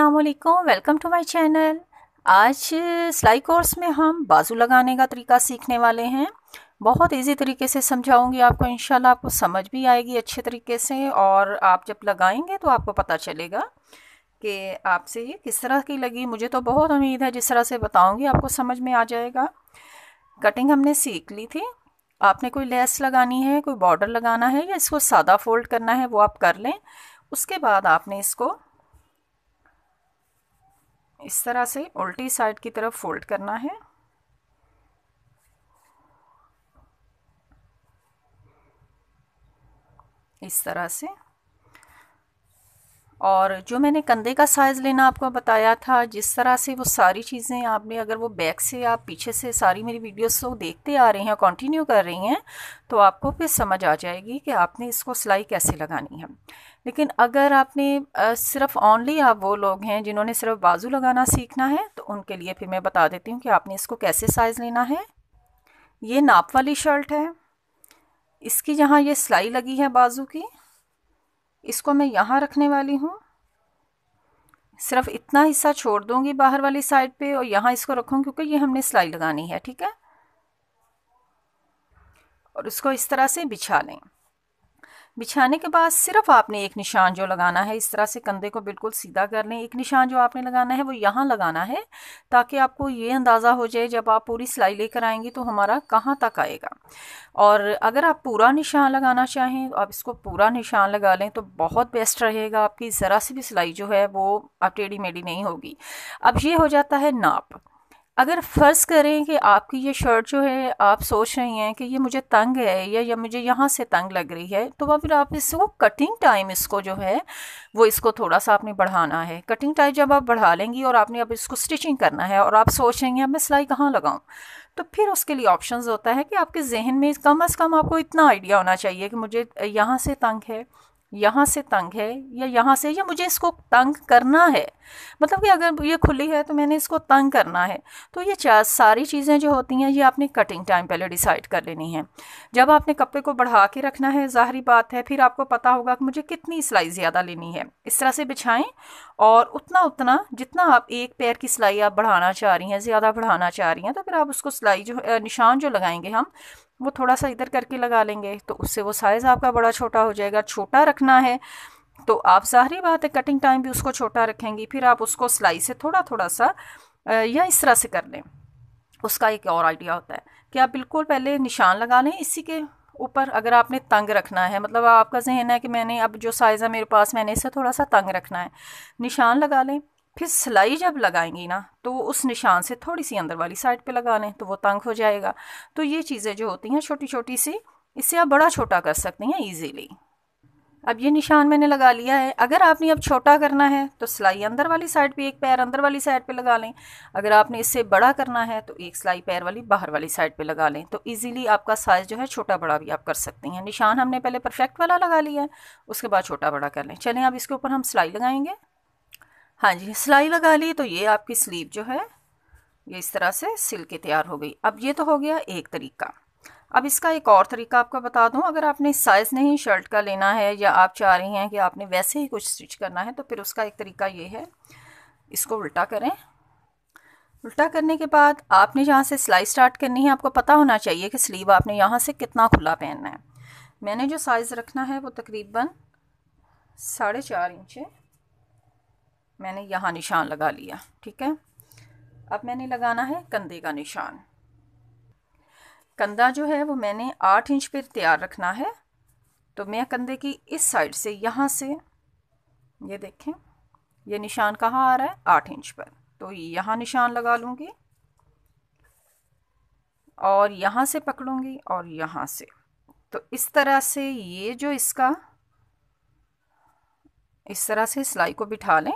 अल्लाम welcome to my channel आज सिलाई कोर्स में हम बाजू लगाने का तरीका सीखने वाले हैं बहुत इजी तरीके से समझाऊंगी आपको इंशाल्लाह आपको समझ भी आएगी अच्छे तरीके से और आप जब लगाएंगे तो आपको पता चलेगा कि आपसे ये किस तरह की लगी मुझे तो बहुत उम्मीद है जिस तरह से बताऊँगी आपको समझ में आ जाएगा कटिंग हमने सीख ली थी आपने कोई लेस लगानी है कोई बॉर्डर लगाना है या इसको सादा फोल्ड करना है वो आप कर लें उसके बाद आपने इसको इस तरह से उल्टी साइड की तरफ फोल्ड करना है इस तरह से और जो मैंने कंधे का साइज़ लेना आपको बताया था जिस तरह से वो सारी चीज़ें आपने अगर वो बैक से आप पीछे से सारी मेरी वीडियोस को तो देखते आ रहे हैं कंटिन्यू कर रही हैं तो आपको फिर समझ आ जाएगी कि आपने इसको सिलाई कैसे लगानी है लेकिन अगर आपने सिर्फ ऑनली आप वो लोग हैं जिन्होंने सिर्फ बाजू लगाना सीखना है तो उनके लिए फिर मैं बता देती हूँ कि आपने इसको कैसे साइज़ लेना है ये नाप वाली शर्ट है इसकी जहाँ ये सिलाई लगी है बाजू की इसको मैं यहाँ रखने वाली हूँ सिर्फ इतना हिस्सा छोड़ दूँगी बाहर वाली साइड पे और यहाँ इसको रखूँ क्योंकि ये हमने सिलाई लगानी है ठीक है और इसको इस तरह से बिछा लें बिछाने के बाद सिर्फ आपने एक निशान जो लगाना है इस तरह से कंधे को बिल्कुल सीधा कर लें एक निशान जो आपने लगाना है वो यहाँ लगाना है ताकि आपको ये अंदाज़ा हो जाए जब आप पूरी सिलाई लेकर आएंगी तो हमारा कहाँ तक आएगा और अगर आप पूरा निशान लगाना चाहें आप इसको पूरा निशान लगा लें तो बहुत बेस्ट रहेगा आपकी ज़रा सी भी सिलाई जो है वो आप टेढ़ी मेढ़ी नहीं होगी अब ये हो जाता है नाप अगर फ़र्ज़ करें कि आपकी ये शर्ट जो है आप सोच रही हैं कि ये मुझे तंग है या या मुझे यहाँ से तंग लग रही है तो वह फिर आप इसको कटिंग टाइम इसको जो है वो इसको थोड़ा सा आपने बढ़ाना है कटिंग टाइम जब आप बढ़ा लेंगी और आपने अब इसको स्टिचिंग करना है और आप सोच रही हैं मैं सिलाई कहाँ लगाऊँ तो फिर उसके लिए ऑप्शन होता है कि आपके जहन में कम अज़ कम आपको इतना आइडिया होना चाहिए कि मुझे यहाँ से तंग है यहाँ से तंग है या यहाँ से या मुझे इसको तंग करना है मतलब कि अगर ये खुली है तो मैंने इसको तंग करना है तो ये चार सारी चीज़ें जो होती हैं ये आपने कटिंग टाइम पहले डिसाइड कर लेनी है जब आपने कपड़े को बढ़ा के रखना है ज़ाहरी बात है फिर आपको पता होगा कि मुझे कितनी सिलाई ज़्यादा लेनी है इस तरह से बिछाएं और उतना उतना जितना आप एक पैर की सिलाई आप बढ़ाना चाह रही हैं ज़्यादा बढ़ाना चाह रही हैं तो फिर आप उसको सिलाई जो निशान जो लगाएंगे हम वो थोड़ा सा इधर करके लगा लेंगे तो उससे वो साइज़ आपका बड़ा छोटा हो जाएगा छोटा रखना है तो आप ज़ाहरी बात है कटिंग टाइम भी उसको छोटा रखेंगी फिर आप उसको सिलाई से थोड़ा थोड़ा सा या इस तरह से कर लें उसका एक और आइडिया होता है कि आप बिल्कुल पहले निशान लगा लें इसी के ऊपर अगर आपने तंग रखना है मतलब आपका जहन है कि मैंने अब जो साइज़ है मेरे पास मैंने इसे थोड़ा सा तंग रखना है निशान लगा लें फिर सिलाई जब लगाएंगी ना तो उस निशान से थोड़ी सी अंदर वाली साइड पे लगा लें तो वो तंग हो जाएगा तो ये चीज़ें जो होती हैं छोटी छोटी सी इससे आप बड़ा छोटा कर सकती हैं ईजीली अब ये निशान मैंने लगा लिया है अगर आपने अब छोटा करना है तो सिलाई अंदर वाली साइड पे एक पैर अंदर वाली साइड पे लगा लें अगर आपने इससे बड़ा करना है तो एक सिलाई पैर वाली बाहर वाली साइड पे लगा लें तो इजीली आपका साइज़ जो है छोटा बड़ा भी आप कर सकती हैं निशान हमने पहले परफेक्ट वाला लगा लिया है उसके बाद छोटा बड़ा कर लें चलें अब इसके ऊपर हम सिलाई लगाएंगे हाँ जी सिलाई लगा ली तो ये आपकी स्लीव जो है ये इस तरह से सिल के तैयार हो गई अब ये तो हो गया एक तरीका अब इसका एक और तरीका आपको बता दूं अगर आपने साइज़ नहीं शर्ट का लेना है या आप चाह रही हैं कि आपने वैसे ही कुछ स्टिच करना है तो फिर उसका एक तरीका ये है इसको उल्टा करें उल्टा करने के बाद आपने जहाँ से सिलाई स्टार्ट करनी है आपको पता होना चाहिए कि स्लीव आपने यहाँ से कितना खुला पहनना है मैंने जो साइज़ रखना है वो तकरीबन साढ़े चार इंच है मैंने यहाँ निशान लगा लिया ठीक है अब मैंने लगाना है कंधे का निशान कंधा जो है वो मैंने आठ इंच पर तैयार रखना है तो मैं कंधे की इस साइड से यहाँ से ये देखें ये निशान कहाँ आ रहा है आठ इंच पर तो यहाँ निशान लगा लूँगी और यहाँ से पकड़ूँगी और यहाँ से तो इस तरह से ये जो इसका इस तरह से सिलाई को बिठा लें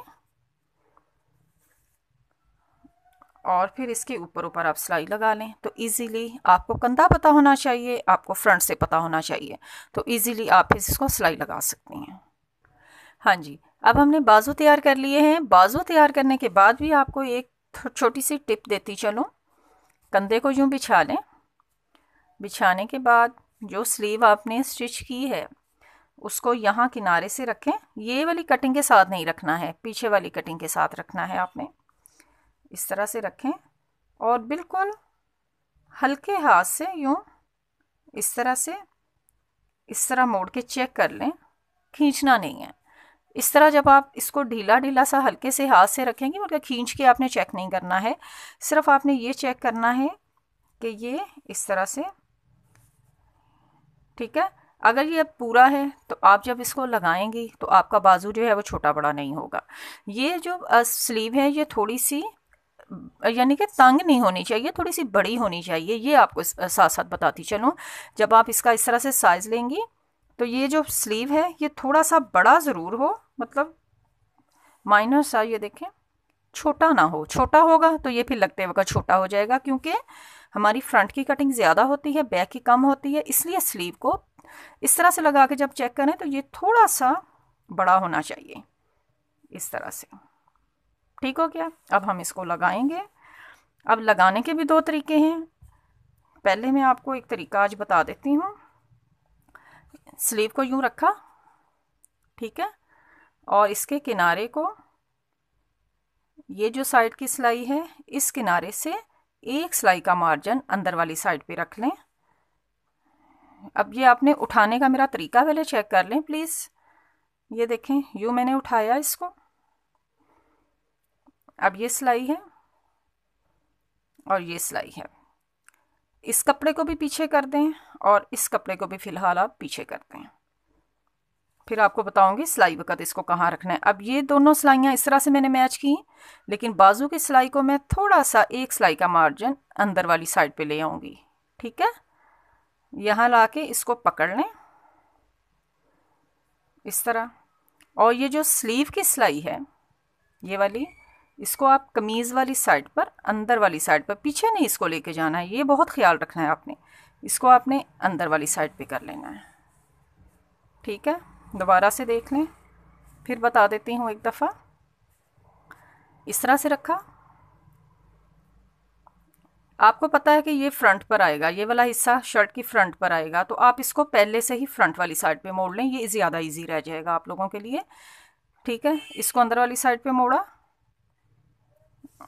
और फिर इसके ऊपर ऊपर आप सिलाई लगा लें तो इजीली आपको कंधा पता होना चाहिए आपको फ्रंट से पता होना चाहिए तो इजीली आप इसको सिलाई लगा सकती हैं हाँ जी अब हमने बाजू तैयार कर लिए हैं बाजू तैयार करने के बाद भी आपको एक छोटी सी टिप देती चलूँ कंधे को यूँ बिछा लें बिछाने के बाद जो स्लीव आपने स्टिच की है उसको यहाँ किनारे से रखें ये वाली कटिंग के साथ नहीं रखना है पीछे वाली कटिंग के साथ रखना है आपने इस तरह से रखें और बिल्कुल हल्के हाथ से यूँ इस तरह से इस तरह मोड़ के चेक कर लें खींचना नहीं है इस तरह जब आप इसको ढीला ढीला सा हल्के से हाथ से रखेंगे बल्कि खींच के आपने चेक नहीं करना है सिर्फ आपने ये चेक करना है कि ये इस तरह से ठीक है अगर ये अब पूरा है तो आप जब इसको लगाएंगी तो आपका बाजू जो है वो छोटा बड़ा नहीं होगा ये जो स्लीव है ये थोड़ी सी यानी कि तंग नहीं होनी चाहिए थोड़ी सी बड़ी होनी चाहिए ये आपको साथ साथ बताती चलूँ जब आप इसका इस तरह से साइज़ लेंगी तो ये जो स्लीव है ये थोड़ा सा बड़ा ज़रूर हो मतलब माइनर सा ये देखें छोटा ना हो छोटा होगा तो ये फिर लगते वक्त छोटा हो जाएगा क्योंकि हमारी फ्रंट की कटिंग ज़्यादा होती है बैक की कम होती है इसलिए स्लीव को इस तरह से लगा के जब चेक करें तो ये थोड़ा सा बड़ा होना चाहिए इस तरह से ठीक हो गया अब हम इसको लगाएंगे अब लगाने के भी दो तरीके हैं पहले मैं आपको एक तरीका आज बता देती हूँ स्लीव को यूँ रखा ठीक है और इसके किनारे को ये जो साइड की सिलाई है इस किनारे से एक सिलाई का मार्जिन अंदर वाली साइड पे रख लें अब ये आपने उठाने का मेरा तरीका पहले चेक कर लें प्लीज़ ये देखें यूँ मैंने उठाया इसको अब ये सिलाई है और ये सिलाई है इस कपड़े को भी पीछे कर दें और इस कपड़े को भी फ़िलहाल आप पीछे कर दें फिर आपको बताऊंगी सिलाई वक़्त इसको कहाँ रखना है अब ये दोनों सिलाइयाँ इस तरह से मैंने मैच की लेकिन बाजू की सिलाई को मैं थोड़ा सा एक सिलाई का मार्जिन अंदर वाली साइड पे ले आऊँगी ठीक है यहाँ ला के इसको पकड़ लें इस तरह और ये जो स्लीव की सिलाई है ये वाली इसको आप कमीज़ वाली साइड पर अंदर वाली साइड पर पीछे नहीं इसको लेके जाना है ये बहुत ख्याल रखना है आपने इसको आपने अंदर वाली साइड पे कर लेना है ठीक है दोबारा से देख लें फिर बता देती हूँ एक दफ़ा इस तरह से रखा आपको पता है कि ये फ्रंट पर आएगा ये वाला हिस्सा शर्ट की फ्रंट पर आएगा तो आप इसको पहले से ही फ्रंट वाली साइड पे मोड़ लें ये ज़्यादा इजी रह जाएगा आप लोगों के लिए ठीक है इसको अंदर वाली साइड पे मोड़ा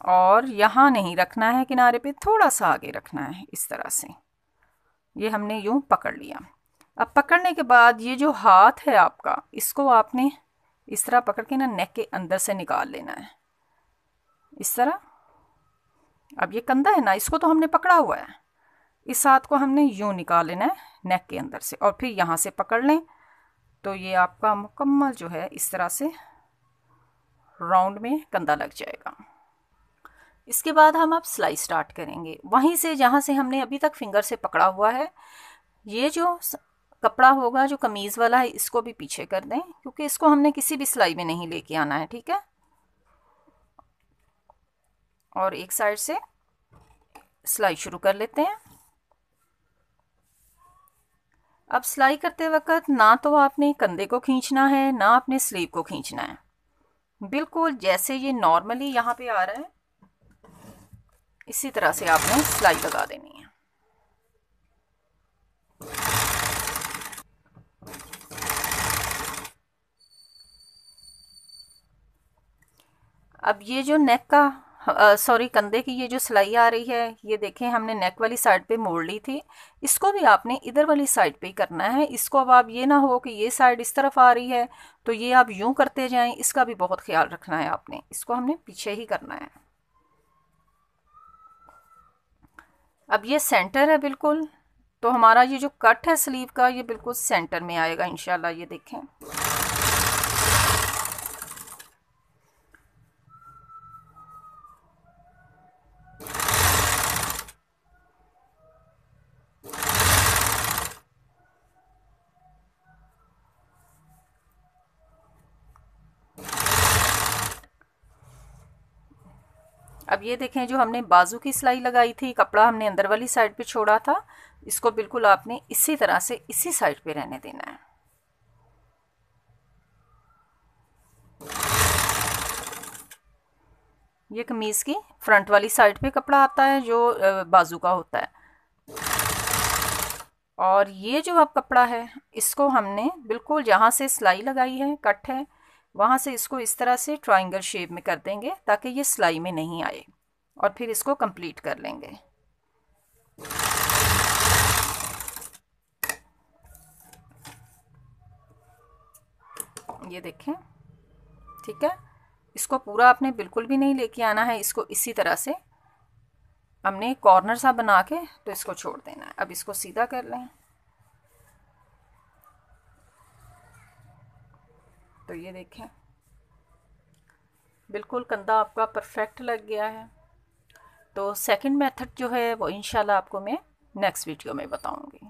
और यहाँ नहीं रखना है किनारे पे थोड़ा सा आगे रखना है इस तरह से ये हमने यूँ पकड़ लिया अब पकड़ने के बाद ये जो हाथ है आपका इसको आपने इस तरह पकड़ के ना नेक के अंदर से निकाल लेना है इस तरह अब ये कंधा है ना इसको तो हमने पकड़ा हुआ है इस हाथ को हमने यूँ निकाल लेना है नेक के अंदर से और फिर यहाँ से पकड़ लें तो ये आपका मुकम्मल जो है इस तरह से राउंड में कंधा लग जाएगा इसके बाद हम अब सिलाई स्टार्ट करेंगे वहीं से जहाँ से हमने अभी तक फिंगर से पकड़ा हुआ है ये जो कपड़ा होगा जो कमीज़ वाला है इसको भी पीछे कर दें क्योंकि इसको हमने किसी भी सिलाई में नहीं लेके आना है ठीक है और एक साइड से सिलाई शुरू कर लेते हैं अब सिलाई करते वक्त ना तो आपने कंधे को खींचना है ना आपने स्लीव को खींचना है बिल्कुल जैसे ये नॉर्मली यहाँ पे आ रहा है इसी तरह से आपने सिलाई लगा देनी है अब ये जो नेक का सॉरी कंधे की ये जो सिलाई आ रही है ये देखें हमने नेक वाली साइड पे मोड़ ली थी इसको भी आपने इधर वाली साइड पे ही करना है इसको अब आप ये ना हो कि ये साइड इस तरफ आ रही है तो ये आप यूं करते जाएं इसका भी बहुत ख्याल रखना है आपने इसको हमने पीछे ही करना है अब ये सेंटर है बिल्कुल तो हमारा ये जो कट है स्लीव का ये बिल्कुल सेंटर में आएगा इन ये देखें अब ये देखें जो हमने बाजू की सिलाई लगाई थी कपड़ा हमने अंदर वाली साइड पे छोड़ा था इसको बिल्कुल आपने इसी तरह से इसी साइड पे रहने देना है ये कमीज़ की फ्रंट वाली साइड पे कपड़ा आता है जो बाजू का होता है और ये जो अब कपड़ा है इसको हमने बिल्कुल जहाँ से सिलाई लगाई है कट है वहाँ से इसको इस तरह से ट्राइंगल शेप में कर देंगे ताकि ये सिलाई में नहीं आए और फिर इसको कंप्लीट कर लेंगे ये देखें ठीक है इसको पूरा आपने बिल्कुल भी नहीं लेके आना है इसको इसी तरह से हमने कॉर्नर सा बना के तो इसको छोड़ देना है अब इसको सीधा कर लें तो ये देखें बिल्कुल कंधा आपका परफेक्ट लग गया है तो सेकंड मेथड जो है वो इन आपको मैं नेक्स्ट वीडियो में बताऊँगी